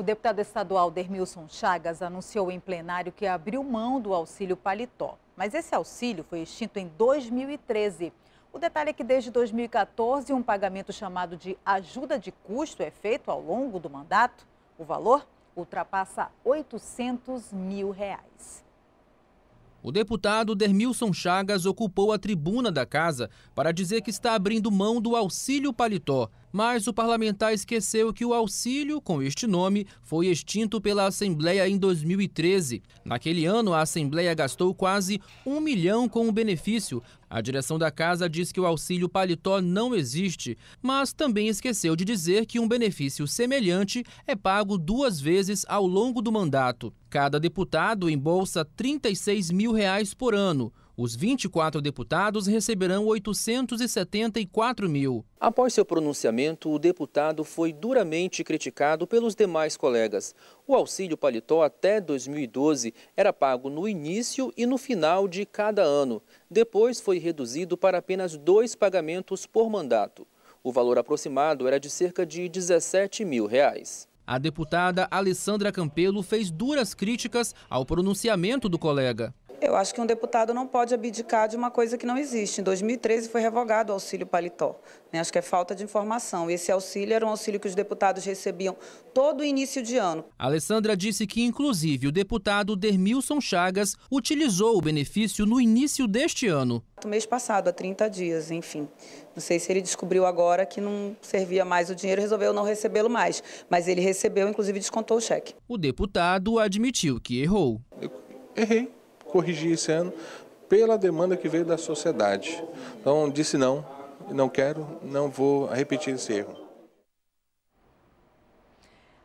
O deputado estadual Dermilson Chagas anunciou em plenário que abriu mão do auxílio paletó. Mas esse auxílio foi extinto em 2013. O detalhe é que desde 2014, um pagamento chamado de ajuda de custo é feito ao longo do mandato. O valor ultrapassa 800 mil reais. O deputado Dermilson Chagas ocupou a tribuna da casa para dizer que está abrindo mão do auxílio paletó mas o parlamentar esqueceu que o auxílio com este nome foi extinto pela Assembleia em 2013. Naquele ano, a Assembleia gastou quase um milhão com o benefício. A direção da casa diz que o auxílio paletó não existe, mas também esqueceu de dizer que um benefício semelhante é pago duas vezes ao longo do mandato. Cada deputado embolsa R$ 36 mil reais por ano. Os 24 deputados receberão 874 mil. Após seu pronunciamento, o deputado foi duramente criticado pelos demais colegas. O auxílio paletó até 2012 era pago no início e no final de cada ano. Depois foi reduzido para apenas dois pagamentos por mandato. O valor aproximado era de cerca de 17 mil reais. A deputada Alessandra Campelo fez duras críticas ao pronunciamento do colega. Eu acho que um deputado não pode abdicar de uma coisa que não existe. Em 2013 foi revogado o auxílio paletó. Né? Acho que é falta de informação. Esse auxílio era um auxílio que os deputados recebiam todo início de ano. Alessandra disse que, inclusive, o deputado Dermilson Chagas utilizou o benefício no início deste ano. No mês passado, há 30 dias, enfim. Não sei se ele descobriu agora que não servia mais o dinheiro e resolveu não recebê-lo mais. Mas ele recebeu, inclusive descontou o cheque. O deputado admitiu que errou. Eu errei corrigir esse ano pela demanda que veio da sociedade. Então, disse não, não quero, não vou repetir esse erro.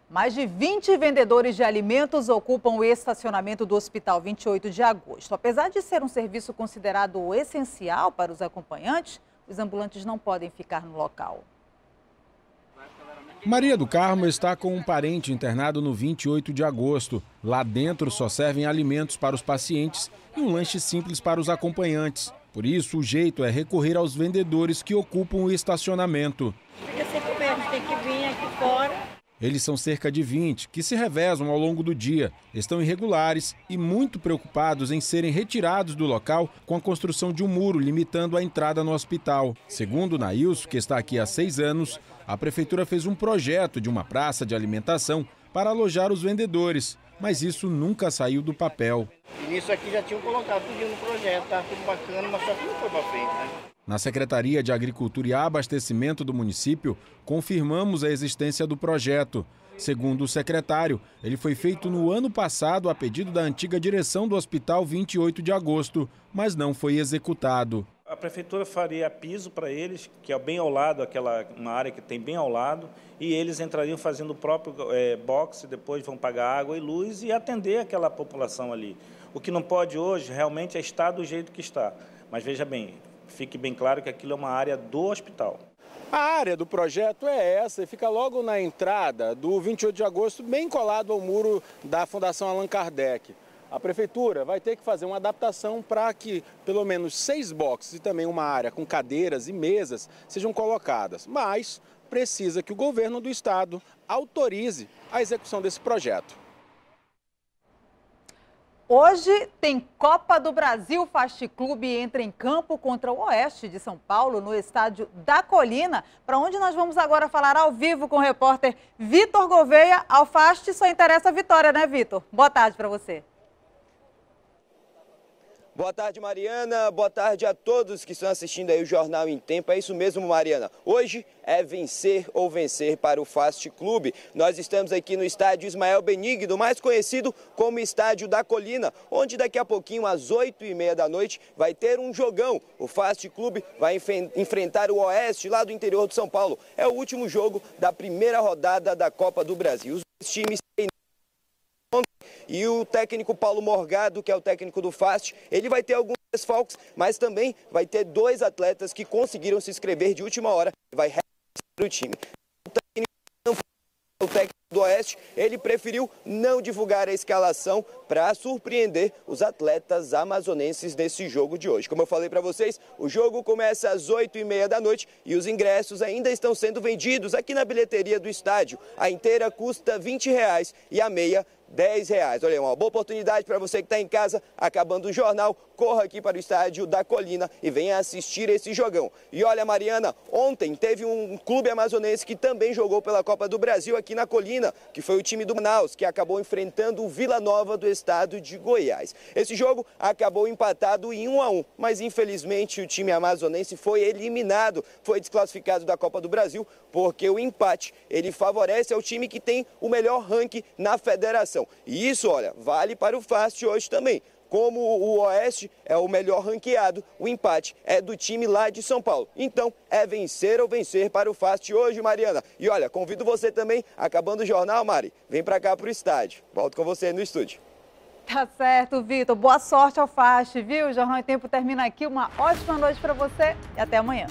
Mais de 20 vendedores de alimentos ocupam o estacionamento do Hospital 28 de Agosto. Apesar de ser um serviço considerado essencial para os acompanhantes, os ambulantes não podem ficar no local. Maria do Carmo está com um parente internado no 28 de agosto. Lá dentro só servem alimentos para os pacientes e um lanche simples para os acompanhantes. Por isso, o jeito é recorrer aos vendedores que ocupam o estacionamento. tem que eles são cerca de 20, que se revezam ao longo do dia, estão irregulares e muito preocupados em serem retirados do local com a construção de um muro limitando a entrada no hospital. Segundo Nailson, que está aqui há seis anos, a prefeitura fez um projeto de uma praça de alimentação para alojar os vendedores, mas isso nunca saiu do papel. aqui já tinham colocado tudo no projeto, tudo bacana, mas só que não foi para frente, né? Na Secretaria de Agricultura e Abastecimento do município, confirmamos a existência do projeto. Segundo o secretário, ele foi feito no ano passado a pedido da antiga direção do Hospital 28 de Agosto, mas não foi executado a prefeitura faria piso para eles, que é bem ao lado, aquela uma área que tem bem ao lado, e eles entrariam fazendo o próprio é, eh, boxe, depois vão pagar água e luz e atender aquela população ali. O que não pode hoje realmente é estar do jeito que está. Mas veja bem, fique bem claro que aquilo é uma área do hospital. A área do projeto é essa e fica logo na entrada do 28 de agosto, bem colado ao muro da Fundação Allan Kardec a prefeitura vai ter que fazer uma adaptação para que pelo menos seis boxes e também uma área com cadeiras e mesas sejam colocadas. Mas precisa que o governo do estado autorize a execução desse projeto. Hoje tem Copa do Brasil. Fast Clube entra em campo contra o Oeste de São Paulo no estádio da Colina, para onde nós vamos agora falar ao vivo com o repórter Vitor Gouveia. Ao Fast só interessa a vitória, né, Vitor? Boa tarde para você. Boa tarde, Mariana. Boa tarde a todos que estão assistindo aí o Jornal em Tempo. É isso mesmo, Mariana. Hoje é vencer ou vencer para o Fast Clube. Nós estamos aqui no estádio Ismael Benigno, mais conhecido como Estádio da Colina, onde daqui a pouquinho, às 8h30 da noite, vai ter um jogão. O Fast Clube vai enfrentar o Oeste, lá do interior de São Paulo. É o último jogo da primeira rodada da Copa do Brasil. Os times têm e o técnico Paulo Morgado, que é o técnico do FAST, ele vai ter alguns desfalques, mas também vai ter dois atletas que conseguiram se inscrever de última hora e vai reforçar o time. O técnico, o técnico do Oeste, ele preferiu não divulgar a escalação para surpreender os atletas amazonenses nesse jogo de hoje. Como eu falei para vocês, o jogo começa às 8h30 da noite e os ingressos ainda estão sendo vendidos aqui na bilheteria do estádio. A inteira custa 20 reais e a meia 10 reais. Olha, uma boa oportunidade para você que está em casa, acabando o jornal, corra aqui para o estádio da Colina e venha assistir esse jogão. E olha, Mariana, ontem teve um clube amazonense que também jogou pela Copa do Brasil aqui na Colina, que foi o time do Manaus, que acabou enfrentando o Vila Nova do estado de Goiás. Esse jogo acabou empatado em 1 a 1, mas infelizmente o time amazonense foi eliminado, foi desclassificado da Copa do Brasil, porque o empate ele favorece ao time que tem o melhor ranking na federação classificação. E isso, olha, vale para o FAST hoje também. Como o Oeste é o melhor ranqueado, o empate é do time lá de São Paulo. Então, é vencer ou vencer para o FAST hoje, Mariana. E olha, convido você também, acabando o jornal, Mari, vem para cá para o estádio. Volto com você no estúdio. Tá certo, Vitor. Boa sorte ao FAST, viu? O Jornal em Tempo termina aqui. Uma ótima noite para você e até amanhã.